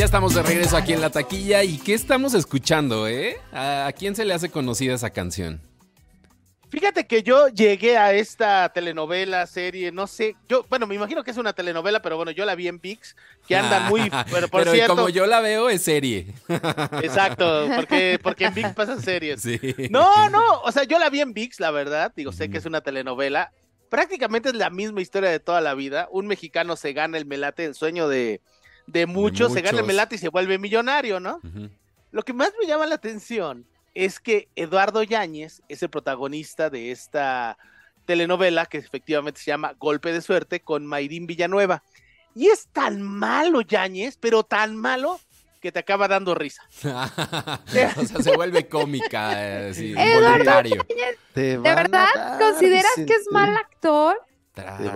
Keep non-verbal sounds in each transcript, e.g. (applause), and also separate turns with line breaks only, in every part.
Ya estamos de regreso aquí en la taquilla y ¿qué estamos escuchando, eh? ¿A quién se le hace conocida esa canción? Fíjate que yo llegué a esta telenovela, serie, no sé, yo, bueno, me imagino que es una telenovela, pero bueno, yo la vi en VIX, que anda ah, muy, (laughs) pero por cierto. como yo la veo es serie. (laughs) Exacto, porque, en VIX pasan series. No, no, o sea, yo la vi en VIX, la verdad, digo, sé que es una telenovela, prácticamente es la misma historia de toda la vida, un mexicano se gana el melate, en sueño de, de muchos, se gana el melate y se vuelve millonario, ¿no? Lo que más me llama la atención es que Eduardo Yáñez es el protagonista de esta telenovela que efectivamente se llama Golpe de Suerte con Mayrín Villanueva. Y es tan malo Yáñez, pero tan malo que te acaba dando risa. (laughs) o sea, se vuelve cómica, eh, Eduardo Yáñez, ¿De verdad consideras que es mal actor?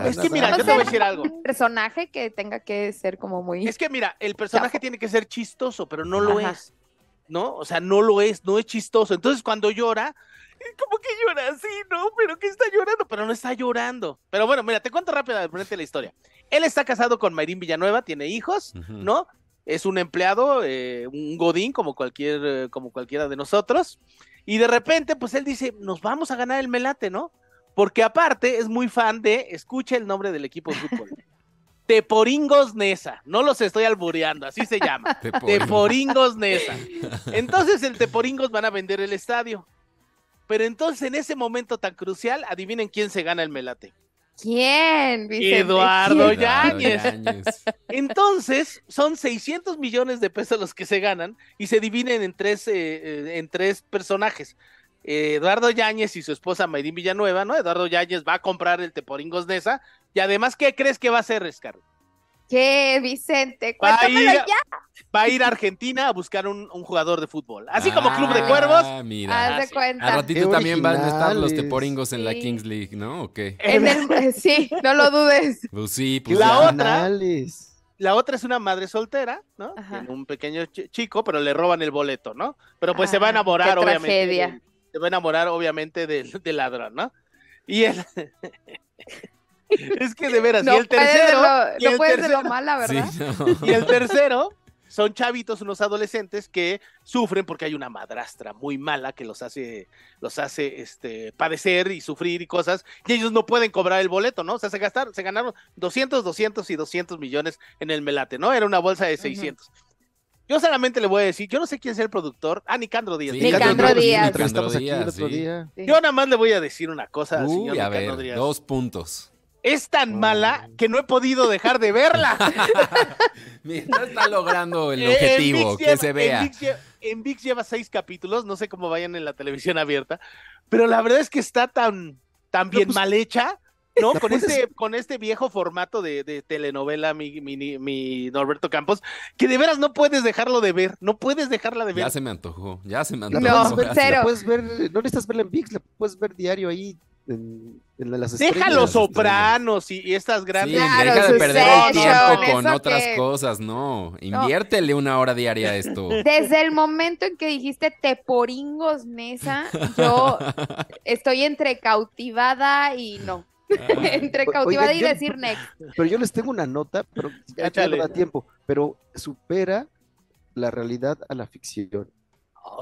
Es que mira, yo te voy a decir algo. personaje que tenga que ser como muy. Es que mira, el personaje tiene que ser chistoso, pero no lo es. ¿No? O sea, no lo es, no es chistoso. Entonces cuando llora, como que llora así, ¿no? Pero que está llorando, pero no está llorando. Pero bueno, mira, te cuento rápidamente la historia. Él está casado con Marín Villanueva, tiene hijos, ¿no? Es un empleado, eh, un godín como cualquier, eh, como cualquiera de nosotros. Y de repente, pues él dice, nos vamos a ganar el melate, ¿no? Porque aparte es muy fan de, escucha el nombre del equipo de fútbol. (laughs) Teporingos Nesa, no los estoy albureando, así se llama. Teporingos Nesa. (laughs) Entonces el Teporingos van a vender el estadio. Pero entonces en ese momento tan crucial, adivinen quién se gana el melate. ¿Quién? Eduardo Entonces, son 600 millones de pesos los que se ganan y se dividen tres, eh, eh, en tres personajes. Eh, Eduardo Yáñez y su esposa Mayrín Villanueva, ¿no? Eduardo Yáñez va a comprar el Teporingos de esa, Y además, ¿qué crees que va a hacer, rescar ¿Qué, Vicente? Cuéntamelo va a ir, ya. Va a ir a Argentina a buscar un, jugador de fútbol. Así como Club de ah, Cuervos. Mira. Haz de cuenta. A ratito también van a estar los Teporingos en la Kings League, ¿no? ¿O qué? (laughs) sí, no lo dudes. Pues sí, pues la otra. La otra es una madre soltera, ¿no? un pequeño chico, pero le roban el boleto, ¿no? Pero pues se va a enamorar, qué obviamente. Tragedia se va a enamorar obviamente del, (laughs) ladrón, ¿no? Y él... (laughs) es que de veras, y el tercero... no puede ser lo mala, ¿verdad? Y el tercero son chavitos, unos adolescentes que sufren porque hay una madrastra muy mala que los hace, los hace este, padecer y sufrir y cosas, y ellos no pueden cobrar el boleto, ¿no? O sea, se gastaron, se ganaron 200, 200 y 200 millones en el melate, ¿no? Era una bolsa de 600. Yo solamente le voy a decir, yo no sé quién es el productor. Ah, Nicandro Díaz. Nicandro, Díaz. Yo nada más le voy a decir una cosa, señor Nicandro Díaz. Dos puntos. Es tan mala que no he podido dejar de verla. (laughs) No está logrando el eh, objetivo, que se vea. En Vix, lleva, seis capítulos, no sé cómo vayan en la televisión abierta, pero la verdad es que está tan, bien pues mal hecha no, con este, con este viejo formato de, telenovela, mi, Norberto Campos, que de veras no puedes dejarlo de ver, no puedes dejarla de ver. Ya se me antojó, ya se me antojó. No, Puedes ver, no necesitas verla en VIX, la puedes ver diario ahí en, Deja los sopranos y, estas grandes. deja de perder el tiempo con otras cosas, no. Inviértele una hora diaria a esto. Desde el momento en que dijiste te poringos, mesa yo (laughs) estoy entre cautivada y no. (laughs) entre cautivada y decir next. Pero yo les tengo una nota, pero da tiempo, pero supera la realidad a la ficción.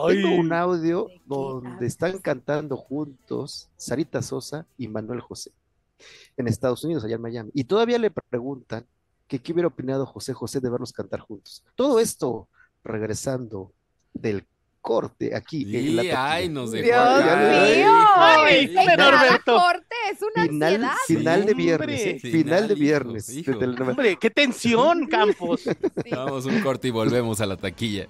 Tengo un audio donde están cantando juntos Sarita Sosa y Manuel José en Estados Unidos, allá en Miami. Y todavía le preguntan que qué hubiera opinado José José de verlos cantar juntos. Todo esto regresando del corte aquí. en la ay, Dios mío, corte final, Final de viernes, ¿eh? final, de viernes. Hombre, qué tensión, Campos. un corte y volvemos a la taquilla.